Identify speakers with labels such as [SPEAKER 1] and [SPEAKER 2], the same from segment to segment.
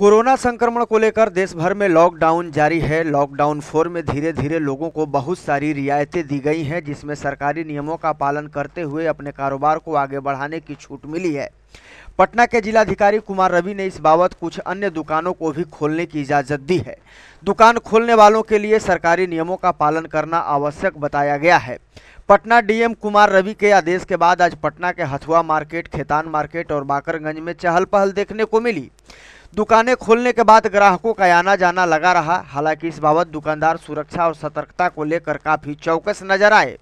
[SPEAKER 1] corona संक्रमण को लेकर देश भर में लॉकडाउन जारी है लॉकडाउन फोर में धीरे धीरे लोगों को बहुत सारी रियायतें दी गई हैं जिसमें सरकारी नियमों का पालन करते हुए अपने कारोबार को आगे बढ़ाने की छूट मिली है पटना के जिलाधिकारी कुमार रवि ने इस बाबत कुछ अन्य दुकानों को भी खोलने की इजाज़त दी है दुकान खोलने वालों के लिए सरकारी नियमों का पालन करना आवश्यक बताया गया है पटना डीएम कुमार रवि के आदेश के बाद आज पटना के हथुआ मार्केट खेतान मार्केट और बाकरगंज में चहल पहल देखने को मिली दुकानें खोलने के बाद ग्राहकों का आना जाना लगा रहा हालांकि इस बाबत दुकानदार सुरक्षा और सतर्कता को लेकर काफी चौकस नजर आए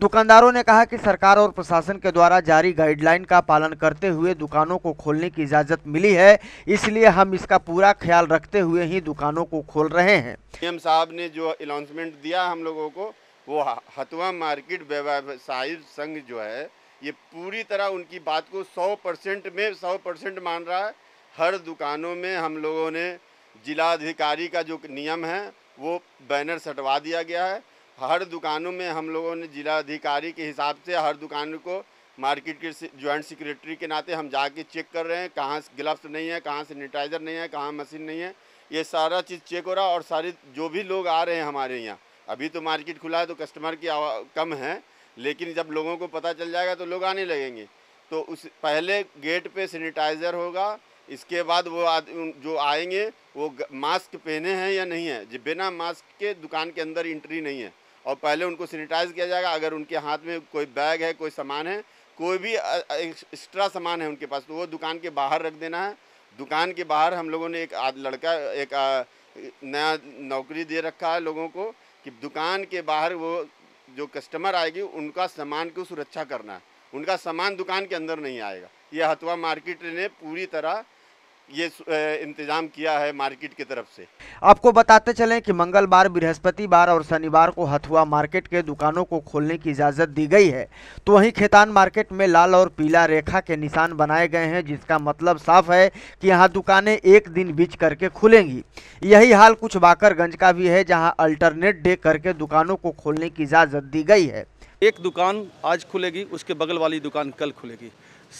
[SPEAKER 1] दुकानदारों ने कहा कि सरकार और प्रशासन के द्वारा जारी गाइडलाइन का पालन करते हुए दुकानों को खोलने की इजाज़त मिली है इसलिए हम इसका पूरा ख्याल रखते हुए ही दुकानों को खोल रहे हैं
[SPEAKER 2] साहब ने जो अनाउंसमेंट दिया हम लोगों को वो हतवा मार्केट व्यवसायी संघ जो है ये पूरी तरह उनकी बात को 100 परसेंट में 100 परसेंट मान रहा है हर दुकानों में हम लोगों ने जिलाधिकारी का जो नियम है वो बैनर सटवा दिया गया है हर दुकानों में हम लोगों ने जिलाधिकारी के हिसाब से हर दुकान को मार्केट के जॉइंट सेक्रेटरी के नाते हम जाके चेक कर रहे हैं कहाँ ग्लव्स नहीं है कहाँ सैनिटाइज़र नहीं है कहाँ मशीन नहीं है ये सारा चीज़ चेक हो रहा और सारे जो भी लोग आ रहे हैं हमारे यहाँ अभी तो मार्केट खुला है तो कस्टमर की कम है लेकिन जब लोगों को पता चल जाएगा तो लोग आने लगेंगे तो उस पहले गेट पे सैनिटाइज़र होगा इसके बाद वो आद, जो आएंगे वो मास्क पहने हैं या नहीं है जी बिना मास्क के दुकान के अंदर इंट्री नहीं है और पहले उनको सैनिटाइज किया जाएगा अगर उनके हाथ में कोई बैग है कोई सामान है कोई भी एक्स्ट्रा सामान है उनके पास तो वो दुकान के बाहर रख देना है दुकान के बाहर हम लोगों ने एक आद लड़का एक आ, नया नौकरी दे रखा है लोगों को कि दुकान के बाहर वो जो कस्टमर आएगी उनका सामान को सुरक्षा करना है उनका सामान दुकान के अंदर नहीं आएगा यह हतवा मार्केट ने पूरी तरह ये इंतज़ाम किया है मार्केट की तरफ से
[SPEAKER 1] आपको बताते चलें कि मंगलवार बृहस्पतिवार और शनिवार को हथुआ मार्केट के दुकानों को खोलने की इजाज़त दी गई है तो वहीं खेतान मार्केट में लाल और पीला रेखा के निशान बनाए गए हैं जिसका मतलब साफ है कि यहाँ दुकानें एक दिन बीच करके खुलेंगी यही हाल कुछ बाकरगंज का भी है जहाँ अल्टरनेट डे करके दुकानों को खोलने की इजाज़त दी गई है
[SPEAKER 3] एक दुकान आज खुलेगी उसके बगल वाली दुकान कल खुलेगी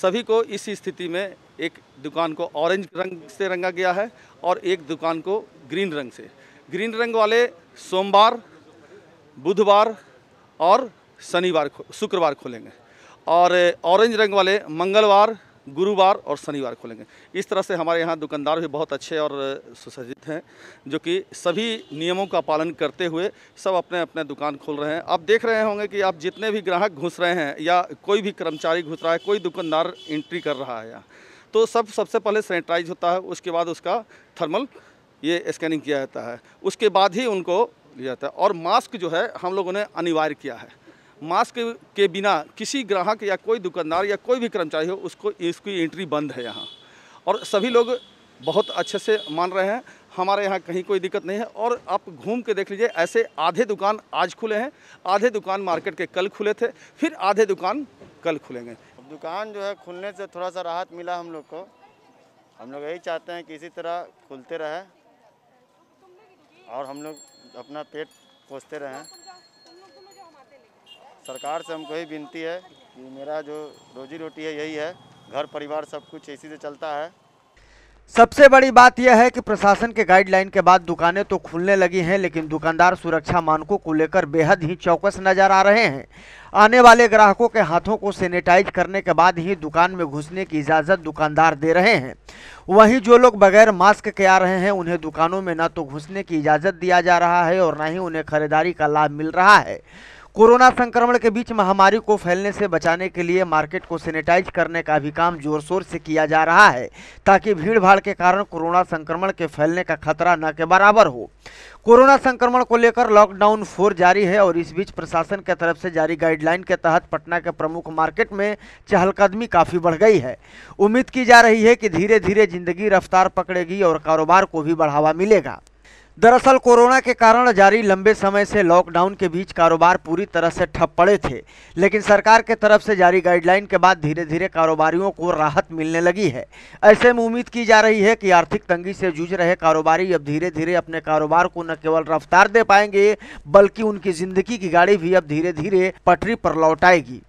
[SPEAKER 3] सभी को इस स्थिति में एक दुकान को ऑरेंज रंग से रंगा गया है और एक दुकान को ग्रीन रंग से ग्रीन रंग वाले सोमवार बुधवार और शनिवार शुक्रवार खोलेंगे और ऑरेंज रंग वाले मंगलवार गुरुवार और शनिवार खोलेंगे इस तरह से हमारे यहाँ दुकानदार भी बहुत अच्छे और सुसज्जित हैं जो कि सभी नियमों का पालन करते हुए सब अपने अपने दुकान खोल रहे हैं आप देख रहे होंगे कि आप जितने भी ग्राहक घुस रहे हैं या कोई भी कर्मचारी घुस रहा है कोई दुकानदार एंट्री कर रहा है यहाँ तो सब सबसे पहले सैनिटाइज होता है उसके बाद उसका थर्मल ये स्कैनिंग किया जाता है उसके बाद ही उनको लिया जाता है और मास्क जो है हम लोगों ने अनिवार्य किया है मास्क के बिना किसी ग्राहक या कोई दुकानदार या कोई भी कर्मचारी हो उसको इसकी एंट्री बंद है यहाँ और सभी लोग बहुत अच्छे से मान रहे हैं हमारे यहाँ कहीं कोई दिक्कत नहीं है और आप घूम के देख लीजिए ऐसे आधे दुकान आज खुले हैं आधे दुकान मार्केट के कल खुले थे फिर आधे दुकान कल खुलेंगे
[SPEAKER 2] दुकान जो है खुलने से थोड़ा सा राहत मिला हम लोग को हम लोग यही चाहते हैं कि इसी तरह खुलते रहे और हम लोग अपना पेट पोसते रहें सरकार से हमको यही विनती है कि मेरा जो रोजी रोटी है यही है घर परिवार सब कुछ इसी से चलता है
[SPEAKER 1] सबसे बड़ी बात यह है कि प्रशासन के गाइडलाइन के बाद दुकानें तो खुलने लगी हैं लेकिन दुकानदार सुरक्षा मानकों को लेकर बेहद ही चौकस नजर आ रहे हैं आने वाले ग्राहकों के हाथों को सैनिटाइज करने के बाद ही दुकान में घुसने की इजाज़त दुकानदार दे रहे हैं वहीं जो लोग बगैर मास्क के आ रहे हैं उन्हें दुकानों में न तो घुसने की इजाज़त दिया जा रहा है और न ही उन्हें खरीदारी का लाभ मिल रहा है कोरोना संक्रमण के बीच महामारी को फैलने से बचाने के लिए मार्केट को सैनिटाइज करने का भी काम जोर शोर से किया जा रहा है ताकि भीड़ भाड़ के कारण कोरोना संक्रमण के फैलने का खतरा न के बराबर हो कोरोना संक्रमण को लेकर लॉकडाउन फोर जारी है और इस बीच प्रशासन के तरफ से जारी गाइडलाइन के तहत पटना के प्रमुख मार्केट में चहलकदमी काफ़ी बढ़ गई है उम्मीद की जा रही है कि धीरे धीरे जिंदगी रफ्तार पकड़ेगी और कारोबार को भी बढ़ावा मिलेगा दरअसल कोरोना के कारण जारी लंबे समय से लॉकडाउन के बीच कारोबार पूरी तरह से ठप पड़े थे लेकिन सरकार के तरफ से जारी गाइडलाइन के बाद धीरे धीरे कारोबारियों को राहत मिलने लगी है ऐसे में उम्मीद की जा रही है कि आर्थिक तंगी से जूझ रहे कारोबारी अब धीरे धीरे अपने कारोबार को न केवल रफ्तार दे पाएंगे बल्कि उनकी जिंदगी की गाड़ी भी अब धीरे धीरे पटरी पर लौट आएगी